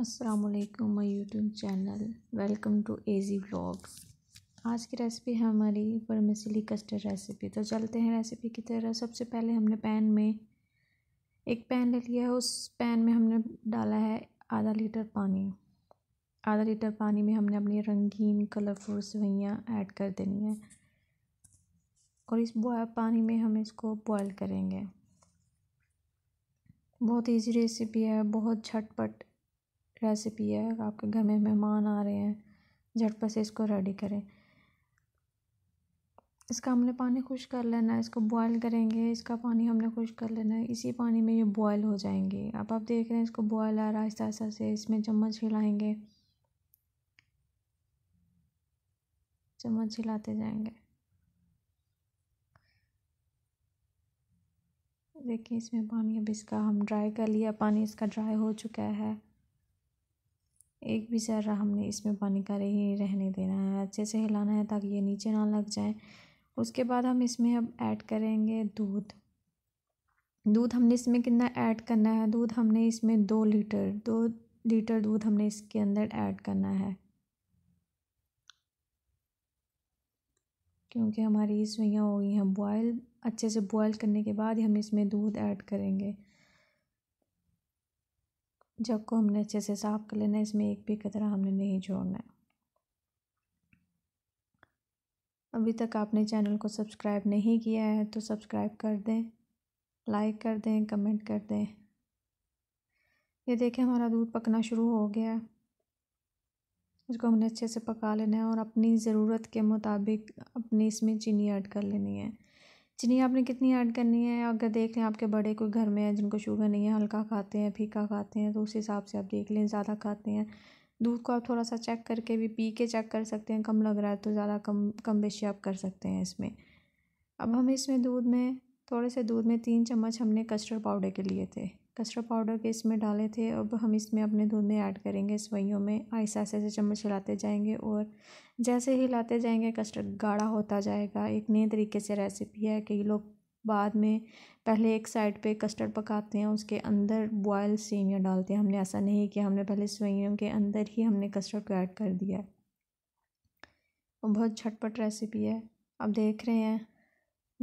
असलकुम my YouTube channel welcome to AG vlog आज की रेसिपी है हमारी परमसिली कस्टर्ड रेसिपी तो चलते हैं रेसिपी की तरह सबसे पहले हमने पैन में एक पैन ले लिया है उस पैन में हमने डाला है आधा लीटर पानी आधा लीटर पानी में हमने अपनी रंगीन कलरफुल सवैयाँ ऐड कर देनी है और इस पानी में हम इसको बॉयल करेंगे बहुत इजी रेसिपी है बहुत झटपट रेसिपी है आपके घर में मेहमान आ रहे हैं झटपट से इसको रेडी करें इसका हमने पानी खुश कर लेना है इसको बॉयल करेंगे इसका पानी हमने खुश कर लेना है इसी पानी में ये बॉयल हो जाएंगे अब आप देख रहे हैं इसको बॉयल आ रहा है आहिस्ता आहिस्ता से इसमें चम्मच हिलाएंगे चम्मच हिलाते जाएंगे देखिए इसमें पानी अब इसका हम ड्राई कर लिया पानी इसका ड्राई हो चुका है एक भी ज़र्रा हमने इसमें पानी का ही रहने देना है अच्छे से हिलाना है ताकि ये नीचे ना लग जाए उसके बाद हम इसमें अब ऐड करेंगे दूध दूध हमने इसमें कितना ऐड करना है दूध हमने इसमें दो लीटर दो लीटर दूध हमने इसके अंदर ऐड करना है क्योंकि हमारी सेवैयाँ हो गई हैं बॉयल अच्छे से बॉयल करने के बाद ही हम इसमें दूध ऐड करेंगे जब को हमने अच्छे से साफ़ कर लेना है इसमें एक भी कतरा हमने नहीं छोड़ना है अभी तक आपने चैनल को सब्सक्राइब नहीं किया है तो सब्सक्राइब कर दें लाइक कर दें कमेंट कर दें ये देखें हमारा दूध पकना शुरू हो गया है इसको हमने अच्छे से पका लेना है और अपनी ज़रूरत के मुताबिक अपनी इसमें चीनी ऐड कर लेनी है चीनी आपने कितनी ऐड करनी है अगर देख लें आपके बड़े कोई घर में है जिनको शुगर नहीं है हल्का खाते हैं फीका खाते हैं तो उस हिसाब से आप देख लें ज़्यादा खाते हैं दूध को आप थोड़ा सा चेक करके भी पी के चेक कर सकते हैं कम लग रहा है तो ज़्यादा कम कम बेशी आप कर सकते हैं इसमें अब हम इसमें दूध में थोड़े से दूध में तीन चम्मच हमने कस्टर्ड पाउडर के लिए थे कस्टर्ड पाउडर के इसमें डाले थे अब हम इसमें अपने दूध में ऐड करेंगे सवैयों में आहिस्ता आहिस्ता से चम्मच हिलाते जाएंगे और जैसे ही हिलाते जाएंगे कस्टर्ड गाढ़ा होता जाएगा एक नए तरीके से रेसिपी है कई लोग बाद में पहले एक साइड पे कस्टर्ड पकाते हैं उसके अंदर बॉयल सेवियाँ डालते हैं हमने ऐसा नहीं किया हमने पहले सवैयों के अंदर ही हमने कस्टर्ड को ऐड कर दिया है और बहुत झटपट रेसिपी है अब देख रहे हैं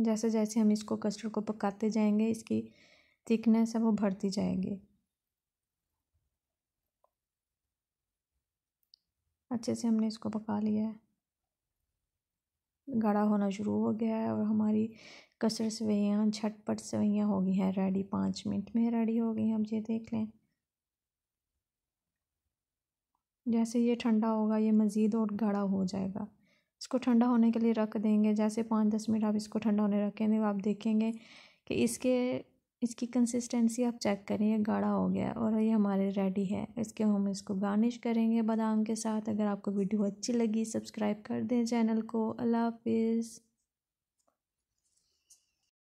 जैसे जैसे हम इसको कस्टर्ड को पकाते जाएंगे इसकी थिकनेस है वो बढ़ती जाएगी अच्छे से हमने इसको पका लिया है गाढ़ा होना शुरू हो गया है और हमारी कसर सेवैयाँ झटपट सेवैयाँ हो गई हैं रेडी पाँच मिनट में रेडी हो गई हैं अब ये देख लें जैसे ये ठंडा होगा ये मज़ीद और गाढ़ा हो जाएगा इसको ठंडा होने के लिए रख देंगे जैसे पाँच दस मिनट आप इसको ठंडा होने रखेंगे आप देखेंगे कि इसके इसकी कंसिस्टेंसी आप चेक करें ये गाढ़ा हो गया और ये हमारे रेडी है इसके हम इसको गार्निश करेंगे बादाम के साथ अगर आपको वीडियो अच्छी लगी सब्सक्राइब कर दें चैनल को अल्लाह हाफिज़